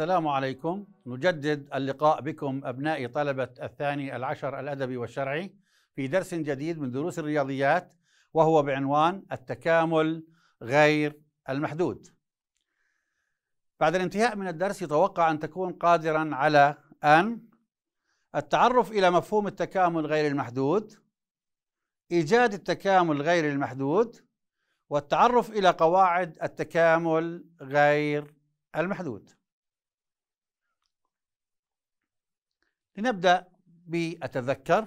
السلام عليكم نجدد اللقاء بكم أبناء طلبة الثاني العشر الأدبي والشرعي في درس جديد من دروس الرياضيات وهو بعنوان التكامل غير المحدود بعد الانتهاء من الدرس يتوقع أن تكون قادرا على أن التعرف إلى مفهوم التكامل غير المحدود إيجاد التكامل غير المحدود والتعرف إلى قواعد التكامل غير المحدود لنبدأ بأتذكر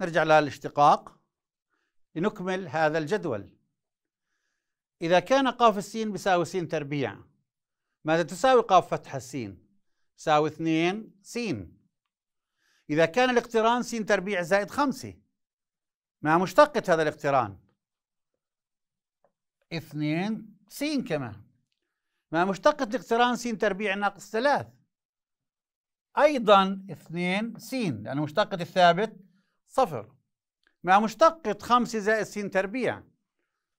نرجع للاشتقاق لنكمل هذا الجدول إذا كان قاف السين بيساوي سين تربيع ماذا تساوي قاف فتح السين؟ تساوي اثنين سين إذا كان الاقتران سين تربيع زائد خمسة ما مشتقة هذا الاقتران؟ اثنين سين كمان ما مشتقة الاقتران سين تربيع ناقص ثلاث أيضا 2 س لأن مشتقة الثابت صفر مع مشتقة 5 زائد س تربيع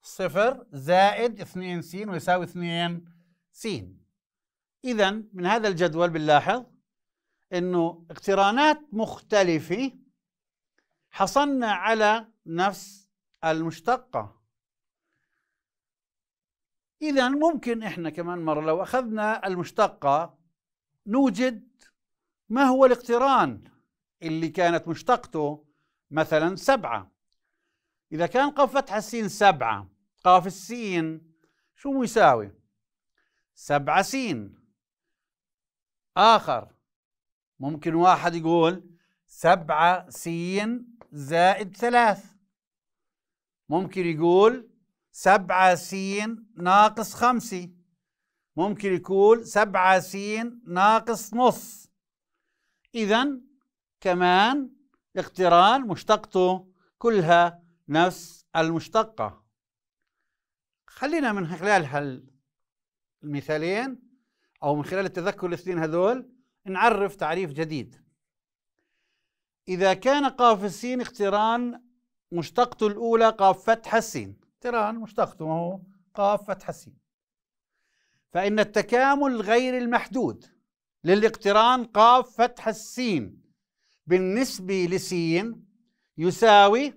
صفر زائد 2 س ويساوي 2 س إذا من هذا الجدول بنلاحظ إنه اقترانات مختلفة حصلنا على نفس المشتقة إذا ممكن إحنا كمان مرة لو أخذنا المشتقة نوجد ما هو الاقتران اللي كانت مشتقته مثلا سبعة إذا كان قاف فتح السين سبعة قاف السين شو يساوي سبعة سين آخر ممكن واحد يقول سبعة سين زائد ثلاث ممكن يقول سبعة سين ناقص خمسة ممكن يقول سبعة سين ناقص نص إذا كمان اقتران مشتقته كلها نفس المشتقة خلينا من خلال هالمثالين أو من خلال التذكر الاثنين هذول نعرف تعريف جديد إذا كان قاف السين اقتران مشتقته الأولى قاف فتح السين اقتران مشتقته هو قاف فتح السين فإن التكامل غير المحدود للاقتران قاف فتح السين بالنسبة لسين يساوي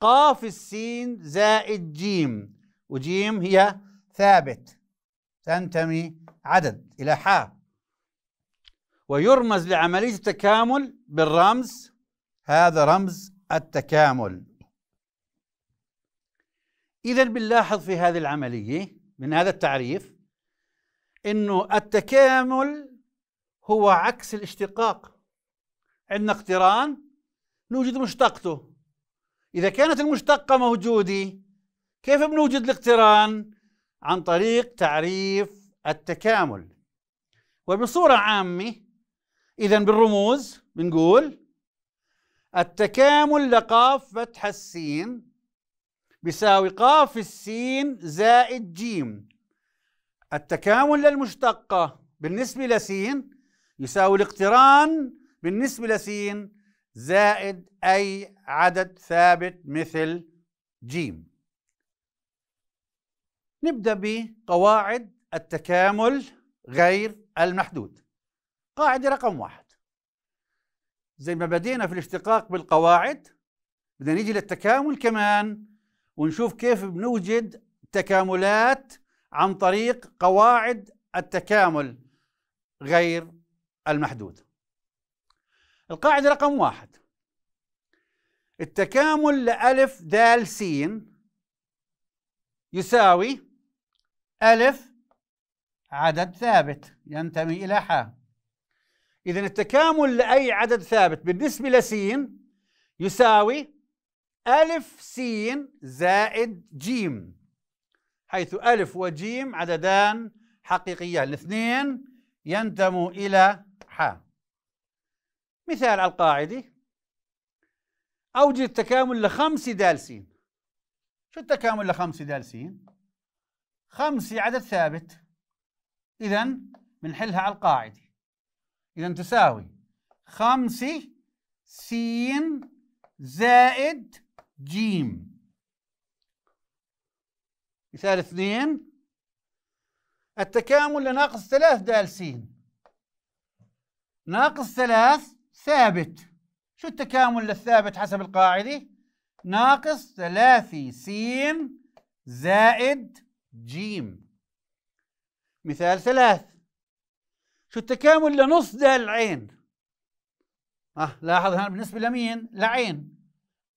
قاف السين زائد جيم وجيم هي ثابت تنتمي عدد إلى حاء ويرمز لعملية التكامل بالرمز هذا رمز التكامل إذا بنلاحظ في هذه العملية من هذا التعريف أنه التكامل هو عكس الاشتقاق عندنا اقتران نوجد مشتقته إذا كانت المشتقة موجودة كيف بنوجد الاقتران؟ عن طريق تعريف التكامل وبصورة عامة إذا بالرموز بنقول التكامل لقاف فتح السين بساوي قاف السين زائد جيم التكامل للمشتقة بالنسبة لسين يساوي الاقتران بالنسبة لسين زائد أي عدد ثابت مثل جيم نبدأ بقواعد التكامل غير المحدود قاعدة رقم واحد زي ما بدينا في الاشتقاق بالقواعد بدنا نيجي للتكامل كمان ونشوف كيف بنوجد تكاملات عن طريق قواعد التكامل غير المحدود القاعدة رقم واحد التكامل لألف دال سين يساوي ألف عدد ثابت ينتمي إلى حا إذا التكامل لأي عدد ثابت بالنسبة لسين يساوي ألف سين زائد جيم حيث ألف وجيم عددان حقيقيان الاثنين ينتموا إلى حام مثال على القاعدة أوجد التكامل لخمس دالسين شو التكامل لخمس دالسين؟ خمسة عدد ثابت إذا بنحلها على القاعدة إذا تساوي خمسة سين زائد جيم مثال اثنين التكامل لناقص ثلاث دال سين ناقص ثلاث ثابت شو التكامل الثابت حسب القاعدة؟ ناقص ثلاثي س زائد جيم مثال ثلاث شو التكامل لنص دال عين؟ أه لاحظ هنا بالنسبة لمين؟ لعين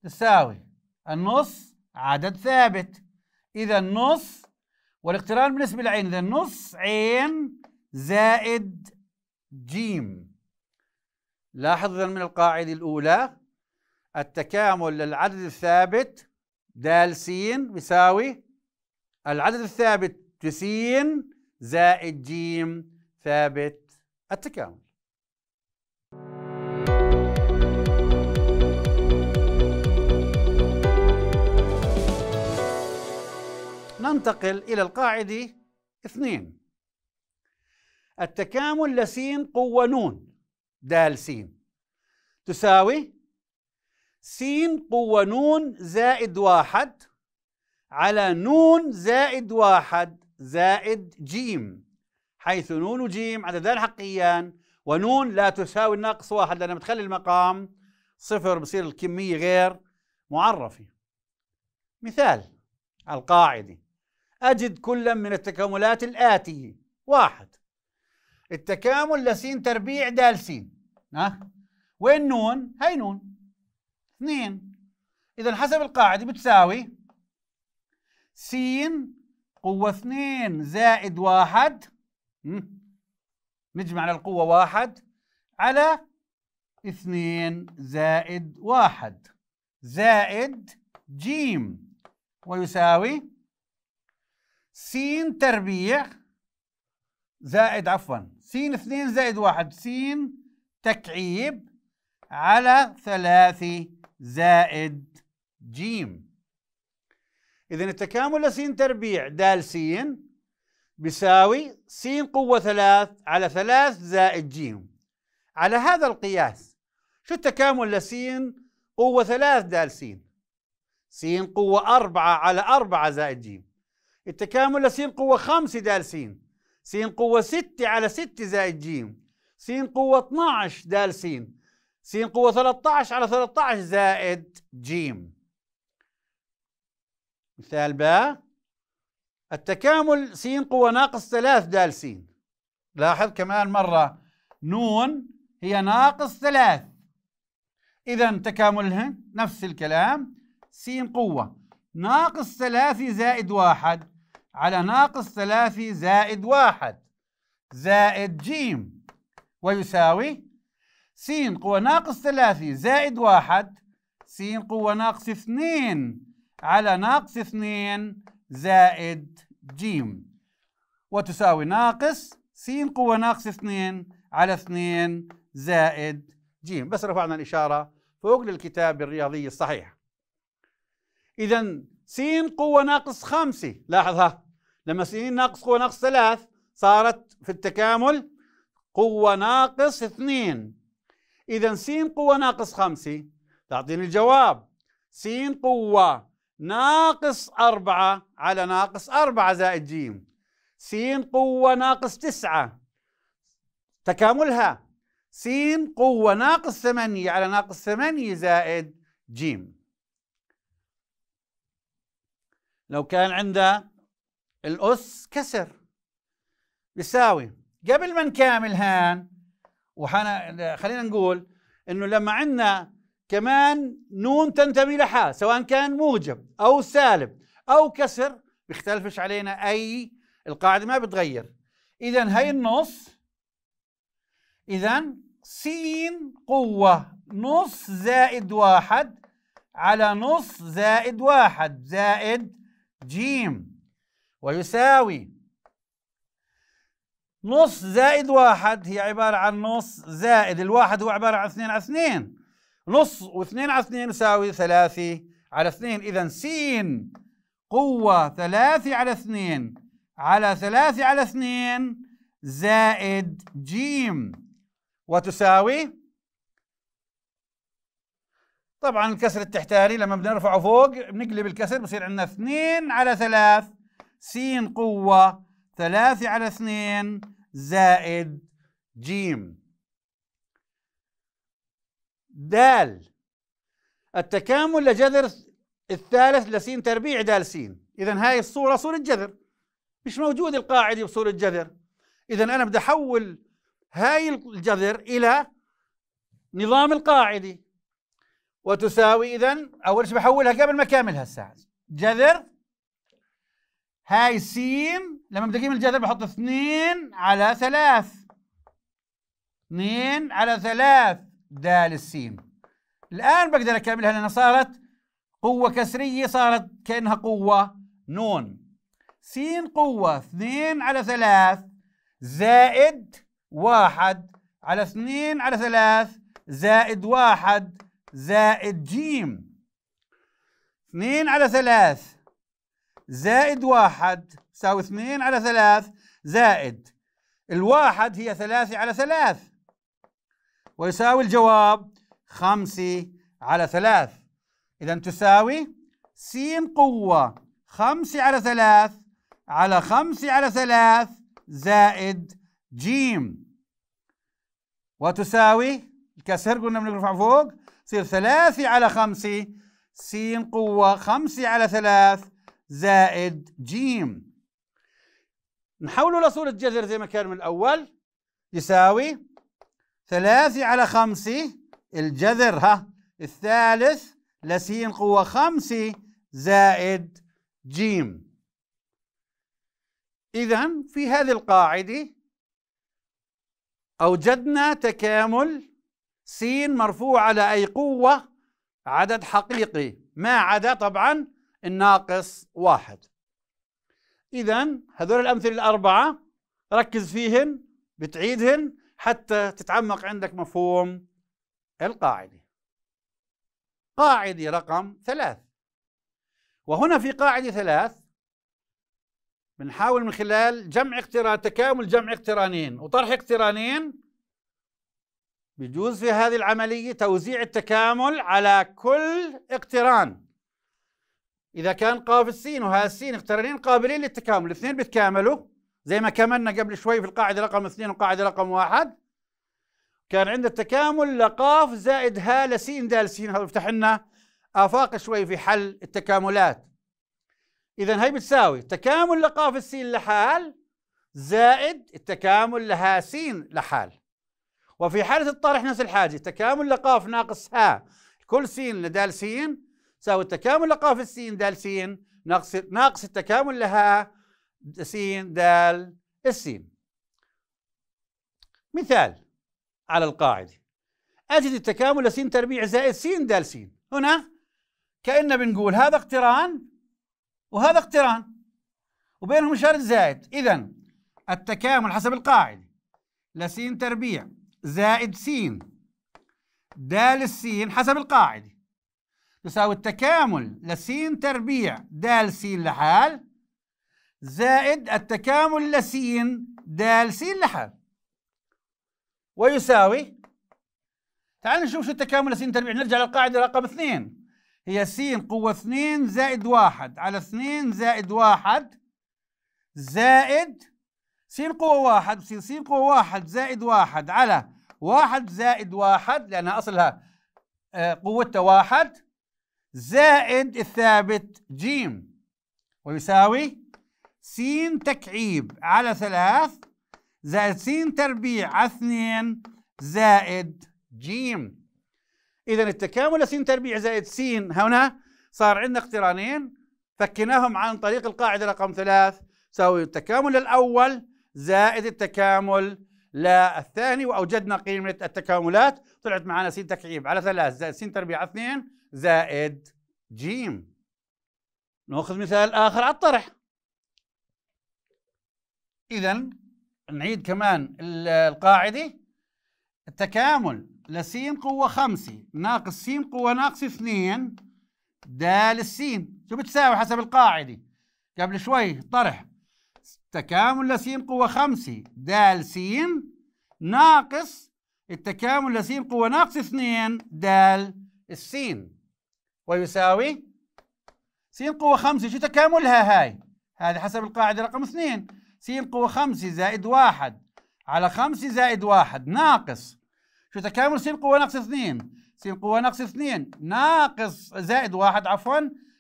تساوي النص عدد ثابت إذا النص والاقتران بالنسبة لعين إذا النص عين زائد جيم لاحظ من القاعدة الأولى التكامل للعدد الثابت دال س بيساوي العدد الثابت س زائد ج ثابت التكامل ننتقل إلى القاعدة اثنين التكامل لسين قوة نون د س تساوي س قوة نون زائد واحد على نون زائد واحد زائد جيم حيث نون وجيم عددان حقيان ونون لا تساوي الناقص واحد لأنها بتخلي المقام صفر بصير الكمية غير معرفة مثال القاعدة أجد كلا من التكاملات الآتية واحد التكامل لسين تربيع دال سين ها وين نون هاي نون اثنين اذا حسب القاعده بتساوي س قوه اثنين زائد واحد نجمع على القوه واحد على اثنين زائد واحد زائد جيم ويساوي س تربيع زائد عفوا س 2 زائد 1 س تكعيب على 3 زائد ج إذا التكامل لسين تربيع د س بيساوي س قوة 3 على 3 زائد ج على هذا القياس شو التكامل لسين قوة 3 د س س قوة 4 على 4 زائد ج التكامل لسين قوة 5 د س س قوة 6 على 6 زائد ج س قوة 12 د س س قوة 13 على 13 زائد ج مثال ب التكامل س قوة ناقص 3 د س لاحظ كمان مرة نون هي ناقص 3 إذا تكاملهن نفس الكلام س قوة ناقص 3 زائد 1 على ناقص ثلاثة زائد واحد زائد جيم ويساوي س قوة ناقص ثلاثة زائد واحد س قوة ناقص اثنين على ناقص اثنين زائد جيم وتساوي ناقص س قوة ناقص اثنين على اثنين زائد جيم بس رفعنا الإشارة فوق للكتاب الرياضي الصحيح إذا س قوة ناقص خمسة لاحظها لما سنين ناقص قوة ناقص ثلاث صارت في التكامل قوة ناقص اثنين إذا س قوة ناقص خمسة تعطيني الجواب س قوة ناقص أربعة على ناقص أربعة زائد جيم س قوة ناقص تسعة تكاملها س قوة ناقص ثمانية على ناقص ثمانية زائد جيم لو كان عندها الأس كسر بيساوي قبل ما نكامل هان وحنا خلينا نقول انه لما عندنا كمان نون تنتمي لحا سواء كان موجب او سالب او كسر بيختلفش علينا اي القاعده ما بتغير اذا هي النص اذا س قوه نص زائد واحد على نص زائد واحد زائد جيم ويساوي نص زائد واحد هي عبارة عن نص زائد الواحد هو عبارة عن اثنين على اثنين نص واثنين على اثنين يساوي ثلاثة على اثنين إذا س قوة ثلاثة على اثنين على ثلاثة على اثنين زائد جيم وتساوي طبعا الكسر التحتاري لما بنرفعه فوق بنقلب الكسر بصير عندنا اثنين على ثلاث س قوة ثلاثة على اثنين زائد جيم دال التكامل لجذر الثالث لسين تربيع دال سين إذا هاي الصورة صورة جذر مش موجود القاعدة بصورة جذر إذا أنا بدي أحول هاي الجذر إلى نظام القاعدة وتساوي إذا أول شيء بحولها قبل ما كاملها الساعة جذر هاي س لما بدي اجيب الجذر بحط اثنين على ثلاث اثنين على ثلاث دال السين الان بقدر اكملها لانها صارت قوه كسريه صارت كانها قوه نون سين قوه اثنين على ثلاث زائد واحد على اثنين على ثلاث زائد واحد زائد جيم اثنين على ثلاث زائد واحد تساوي اثنين على ثلاث زائد الواحد هي ثلاثة على ثلاث ويساوي الجواب خمسة على ثلاث إذا تساوي س قوة خمسة على ثلاث على خمسة على ثلاث زائد جيم وتساوي الكسر قلنا بنرفع فوق تصير ثلاثة على خمسة س قوة خمسة على ثلاث زائد جيم نحوله لصورة جذر زي ما كان من الأول يساوي ثلاثة على خمسة الجذر ها الثالث لسين قوة خمسة زائد جيم إذا في هذه القاعدة أوجدنا تكامل سين مرفوع على أي قوة عدد حقيقي ما عدا طبعا الناقص واحد إذا هذول الأمثلة الأربعة ركز فيهن بتعيدهن حتى تتعمق عندك مفهوم القاعدة قاعدة رقم ثلاث وهنا في قاعدة ثلاث بنحاول من خلال جمع اقتران تكامل جمع اقترانين وطرح اقترانين بجوز في هذه العملية توزيع التكامل على كل اقتران إذا كان قاف السين وها السين اقترنين قابلين للتكامل الاثنين بيتكاملوا زي ما كملنا قبل شوي في القاعدة رقم اثنين والقاعدة رقم واحد كان عند التكامل لقاف زائد ها لسين دال سين هذا يفتح لنا آفاق شوي في حل التكاملات إذا هي بتساوي تكامل لقاف السين لحال زائد التكامل لها سين لحال وفي حالة الطرح نفس الحاجة تكامل لقاف ناقص ها كل سين لدال سين تساوي التكامل لقاف السين دال سين ناقص ناقص التكامل لها سين دال السين مثال على القاعدة أجد التكامل لسين تربيع زائد سين دال سين هنا كأننا بنقول هذا اقتران وهذا اقتران وبينهم شرط زائد إذا التكامل حسب القاعدة لسين تربيع زائد سين دال السين حسب القاعدة يساوي التكامل لسين تربيع دال سين لحال زائد التكامل لسين دال سين لحال ويساوي تعال نشوف شو التكامل لسين تربيع نرجع للقاعدة رقم اثنين هي سين قوة اثنين زائد واحد على اثنين زائد واحد زائد سين قوة واحد بصير سين قوة واحد زائد واحد على واحد زائد واحد لأنها أصلها آه، قوتها واحد زائد الثابت جيم ويساوي س تكعيب على ثلاث زائد س تربيع على اثنين زائد جيم إذا التكامل س تربيع زائد س هنا صار عندنا اقترانين فكناهم عن طريق القاعدة رقم ثلاث ساوي التكامل الأول زائد التكامل لا الثاني وأوجدنا قيمة التكاملات طلعت معنا س تكعيب على ثلاث زائد س تربيع على اثنين زائد جيم ناخذ مثال آخر على الطرح إذا نعيد كمان القاعدة التكامل لسين قوة خمسة ناقص سين قوة ناقص اثنين دال السين شو بتساوي حسب القاعدة قبل شوي طرح تكامل لسين قوة خمسة دال سين ناقص التكامل لسين قوة ناقص اثنين دال السين ويساوي س قوة خمسة شو تكاملها هاي هذا حسب القاعدة رقم اثنين س قوة خمسة زائد واحد على خمسة زائد واحد ناقص شو تكامل س قوة ناقص اثنين س قوة ناقص اثنين ناقص زائد واحد عفوا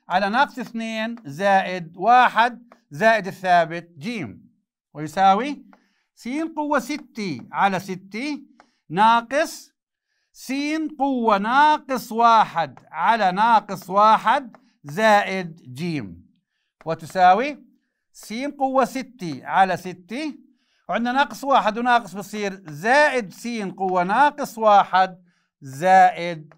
على ناقص اثنين زائد واحد زائد الثابت ج ويساوي س قوة ستة على ستة ناقص س قوة ناقص واحد على ناقص واحد زائد جيم وتساوي س قوة ستة على ستة وعندنا ناقص واحد وناقص بصير زائد س قوة ناقص واحد زائد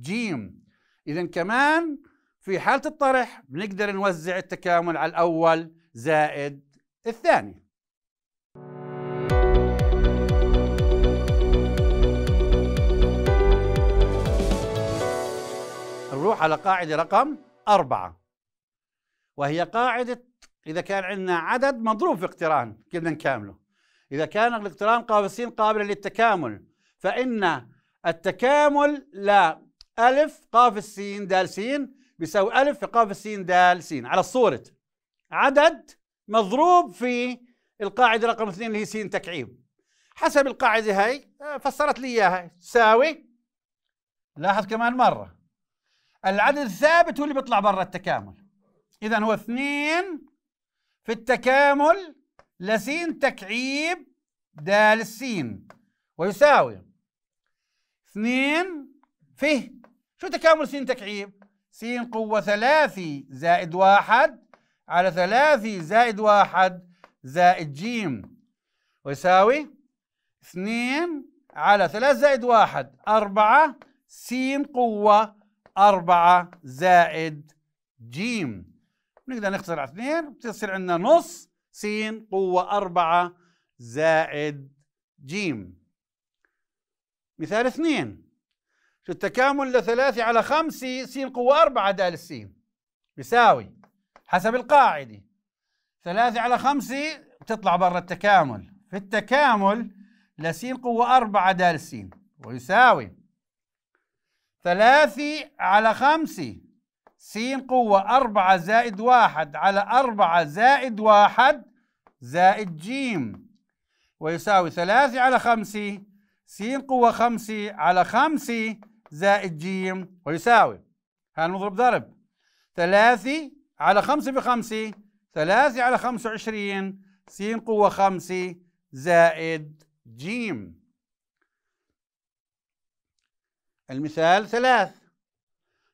جيم إذا كمان في حالة الطرح بنقدر نوزع التكامل على الأول زائد الثاني نروح على قاعدة رقم أربعة وهي قاعدة إذا كان عندنا عدد مضروب في اقتران بدنا نكامله إذا كان الاقتران قابسين قابلا للتكامل فإن التكامل لا ألف قاف السين دال سين بيساوي ألف في قاف السين دال سين على صورة عدد مضروب في القاعدة رقم اثنين اللي هي سين تكعيب حسب القاعدة هاي آه، فسرت لي إياها تساوي لاحظ كمان مرة العدد الثابت هو اللي بيطلع برا التكامل اذا هو اثنين في التكامل لسين تكعيب دال السين ويساوي اثنين فيه شو تكامل سين تكعيب سين قوة ثلاثي زائد واحد على ثلاثي زائد واحد زائد جيم ويساوي اثنين على ثلاث زائد واحد أربعة سين قوة 4 زائد جيم بنقدر نخسر على 2 بتصير عندنا نص س قوة 4 زائد جيم مثال اثنين شو التكامل لثلاثة على خمسة س قوة أربعة دال السين بيساوي حسب القاعدة ثلاثة على خمسة بتطلع برا التكامل في التكامل لسين قوة أربعة دال السين ويساوي ثلاثة على خمسة س قوة أربعة زائد واحد على أربعة زائد واحد زائد جيم ويساوي ثلاثة على خمسة س قوة خمسة على خمسة زائد جيم ويساوي نضرب ضرب ثلاثة على خمسة بخمسة ثلاثة على خمسة وعشرين س قوة خمسة زائد جيم المثال ثلاث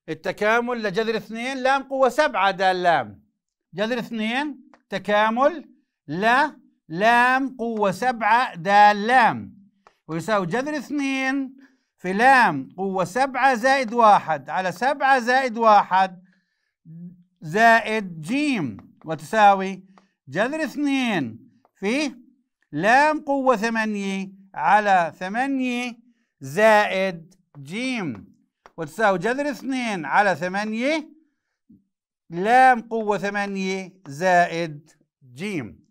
التكامل لجذر اثنين لام قوة سبعة دال لام جذر اثنين تكامل ل لام قوة سبعة دال لام ويساوي جذر اثنين في لام قوة سبعة زائد واحد على سبعة زائد واحد زائد جيم وتساوي جذر اثنين في لام قوة ثمانية على ثمانية زائد جيم وتساوي جذر اثنين على ثمانية لام قوة ثمانية زائد جيم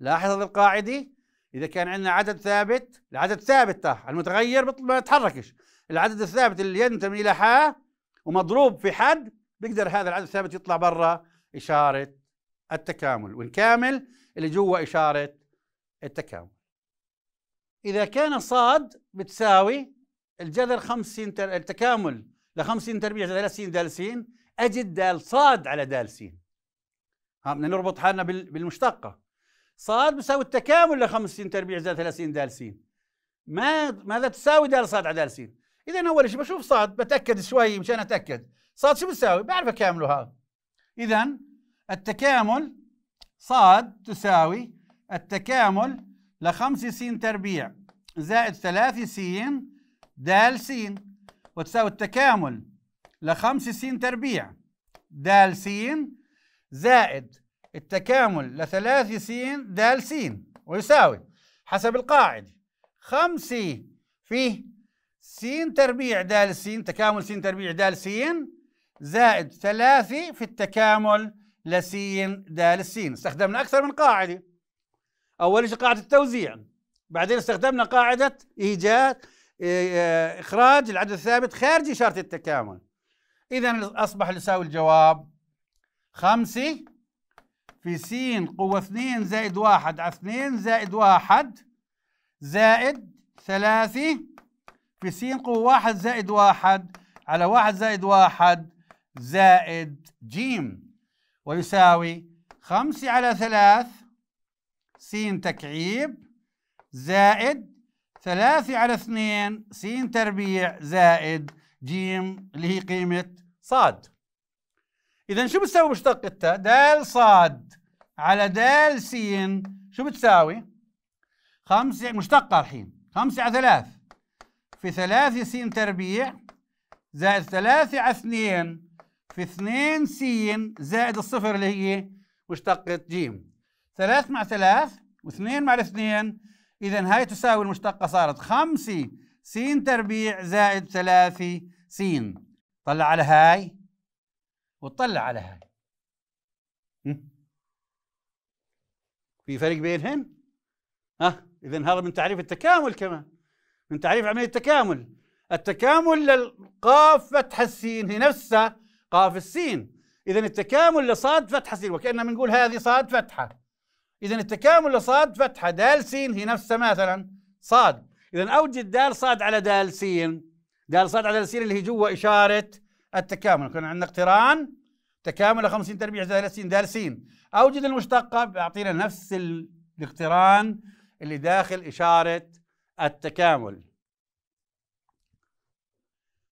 لاحظ هذه القاعدة إذا كان عندنا عدد ثابت العدد ثابت طه المتغير ما يتحركش العدد الثابت اللي ينتمي إلى حا ومضروب في حد بيقدر هذا العدد الثابت يطلع برا إشارة التكامل والكامل اللي جوا إشارة التكامل إذا كان صاد بتساوي الجذر خمس سين تر... التكامل لخمس سين تربيع ثلاث سين دال سين اجد دال صاد على دال سين ها بدنا نربط حالنا بال... بالمشتقه صاد بيساوي التكامل لخمس سين تربيع زائد 30 دال سين ما ماذا تساوي دال صاد على دال سين اذا اول شيء بشوف صاد بتاكد شوي مشان اتاكد صاد شو بتساوي بعرف اكامله هذا اذا التكامل صاد تساوي التكامل لخمس سين تربيع زائد ثلاث سين د س وتساوي التكامل لخمس س تربيع د س زائد التكامل لثلاث س د س ويساوي حسب القاعدة خمس في س تربيع د س تكامل س تربيع د س زائد ثلاثة في التكامل س د س استخدمنا أكثر من قاعدة أول شيء قاعدة التوزيع بعدين استخدمنا قاعدة إيجاد إيه، إيه، إخراج العدد الثابت خارج إشارة التكامل إذا أصبح يساوي الجواب خمسة في س قوة اثنين زائد واحد على اثنين زائد واحد زائد ثلاثة في س قوة واحد زائد واحد على واحد زائد واحد زائد جيم ويساوي خمسة على ثلاث س تكعيب زائد ثلاثة على اثنين س تربيع زائد ج اللي هي قيمة صاد إذا شو بتساوي مشتق التاء؟ دال صاد على دال س شو بتساوي؟ خمسة مشتقة الحين خمسة على ثلاث في ثلاثة س تربيع زائد ثلاثة على اثنين في اثنين س زائد الصفر اللي هي مشتقة ج ثلاث مع ثلاث واثنين مع الاثنين إذا هاي تساوي المشتقة صارت 5 س تربيع زائد 3 س طلع على هاي وطلع على هاي في فرق بينهن؟ ها إذا هذا من تعريف التكامل كمان من تعريف عملية التكامل التكامل للقاف فتح السين هي نفسها قاف السين إذا التكامل لصاد فتح السين وكأننا بنقول هذه صاد فتحة اذا التكامل لصاد فتحه دال س هي نفسها مثلا صاد اذا اوجد دال صاد على دال س دال صاد على دال س اللي هي جوا اشاره التكامل كان عندنا اقتران تكامل 50 تربيع زائد س دال س اوجد المشتقه بيعطينا نفس الاقتران اللي داخل اشاره التكامل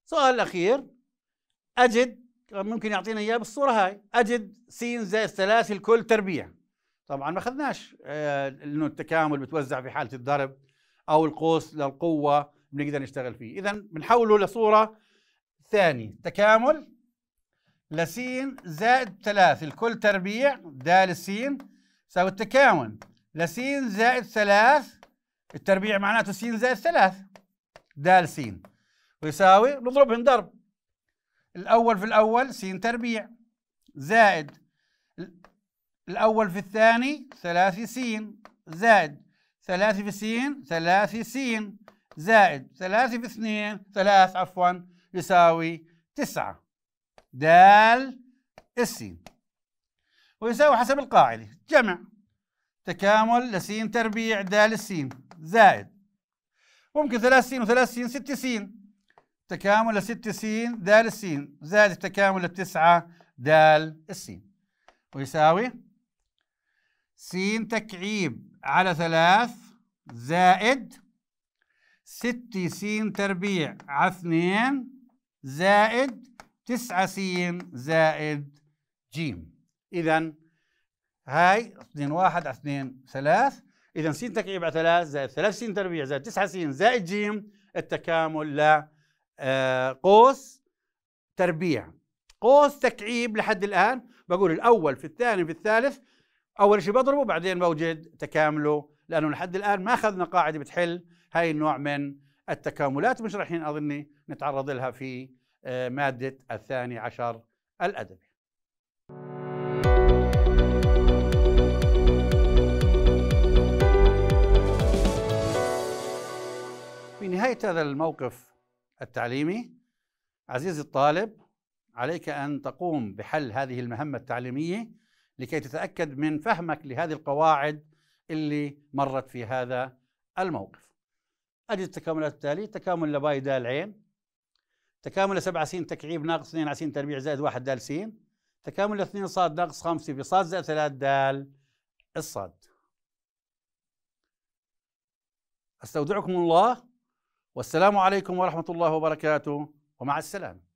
سؤال الاخير اجد ممكن يعطينا اياه بالصوره هاي اجد س زائد ثلاث الكل تربيع طبعا ما اخذناش آه، انه التكامل بتوزع في حاله الضرب او القوس للقوه بنقدر نشتغل فيه اذا بنحوله لصوره ثانيه تكامل لسين زائد ثلاث الكل تربيع د السين يساوي التكامل لسين زائد ثلاث التربيع معناته س زائد ثلاث د س ويساوي نضربهم ضرب الاول في الاول س تربيع زائد الأول في الثاني ثلاثي زائد ثلاثة في س ثلاثي زائد ثلاثة في اثنين ثلاث عفوا يساوي تسعة دال السين ويساوي حسب القاعدة جمع تكامل لسين تربيع دال السين زائد ممكن ثلاث سين وثلاث سين ست سين تكامل لست سين دال السين زائد التكامل التسعة دال السين ويساوي س تكعيب على ثلاث زائد ستة س تربيع على اثنين زائد تسعة س زائد ج إذا هاي اثنين واحد على اثنين ثلاث إذا س تكعيب على ثلاث زائد ثلاث س تربيع زائد تسعة س زائد ج التكامل ل آه، قوس تربيع قوس تكعيب لحد الآن بقول الأول في الثاني في الثالث اول شيء بضربه بعدين بوجد تكامله لانه لحد الان ما اخذنا قاعده بتحل هاي النوع من التكاملات مش رايحين اظني نتعرض لها في آه، ماده الثاني عشر الادبي في نهاية هذا الموقف التعليمي عزيزي الطالب عليك أن تقوم بحل هذه المهمة التعليمية لكي تتاكد من فهمك لهذه القواعد اللي مرت في هذا الموقف. اجد التكاملات التاليه تكامل لباي دال عين تكامل لسبعة س تكعيب ناقص اثنين عسين تربيع زائد واحد دال سين تكامل لاثنين ص ناقص خمسة في زائد ثلاث دال الصاد استودعكم الله والسلام عليكم ورحمه الله وبركاته ومع السلامه